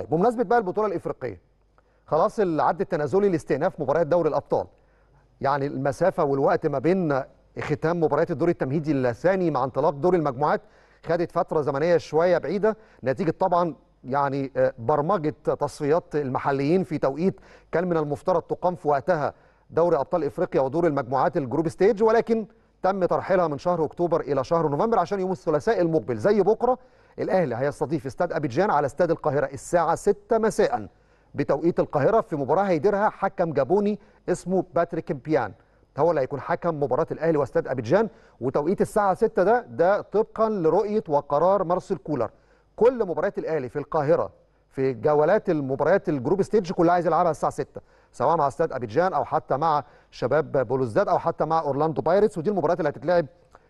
طيب بمناسبه بقى البطوله الافريقيه خلاص العد التنازلي لاستئناف مباريات دوري الابطال يعني المسافه والوقت ما بين ختام مباريات الدور التمهيدي الثاني مع انطلاق دور المجموعات خدت فتره زمنيه شويه بعيده نتيجه طبعا يعني آه، برمجه تصفيات المحليين في توقيت كان من المفترض تقام في وقتها دوري ابطال افريقيا ودور المجموعات الجروب ستيج ولكن تم ترحيلها من شهر اكتوبر الى شهر نوفمبر عشان يوم الثلاثاء المقبل زي بكره الاهلي هيستضيف استاد ابيجان على استاد القاهره الساعه 6 مساء بتوقيت القاهره في مباراه هيديرها حكم جابوني اسمه باتريك بيان هو اللي هيكون حكم مباراه الاهلي واستاد ابيجان وتوقيت الساعه 6 ده ده طبقا لرؤيه وقرار مارسيل كولر كل مباريات الاهلي في القاهره في جولات المباريات الجروب ستيج كلها عايز يلعبها الساعه 6 سواء مع استاد ابيجان او حتى مع شباب بلوزداد او حتى مع اورلاندو بايرتس ودي المباريات اللي هتتلعب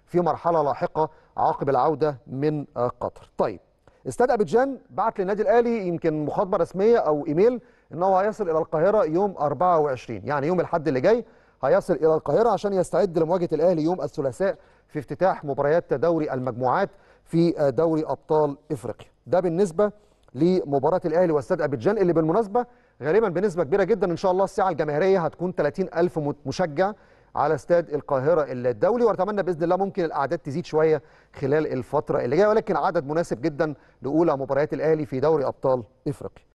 في مرحله لاحقه عقب العوده من آه، قطر. طيب استاد ابيجان بعت للنادي الاهلي يمكن مخاطبه رسميه او ايميل ان هو هيصل الى القاهره يوم 24 يعني يوم الاحد اللي جاي هيصل الى القاهره عشان يستعد لمواجهه الاهلي يوم الثلاثاء في افتتاح مباريات دوري المجموعات في آه، دوري ابطال افريقيا. ده بالنسبه لمباراه الاهلي واستاد ابيجان اللي بالمناسبه غالبا بنسبه كبيره جدا ان شاء الله الساعه الجماهيريه هتكون 30 ألف مشجع على استاد القاهره الدولي واتمنى باذن الله ممكن الاعداد تزيد شويه خلال الفتره اللي جايه ولكن عدد مناسب جدا لاولى مباريات الاهلي في دوري ابطال افريقيا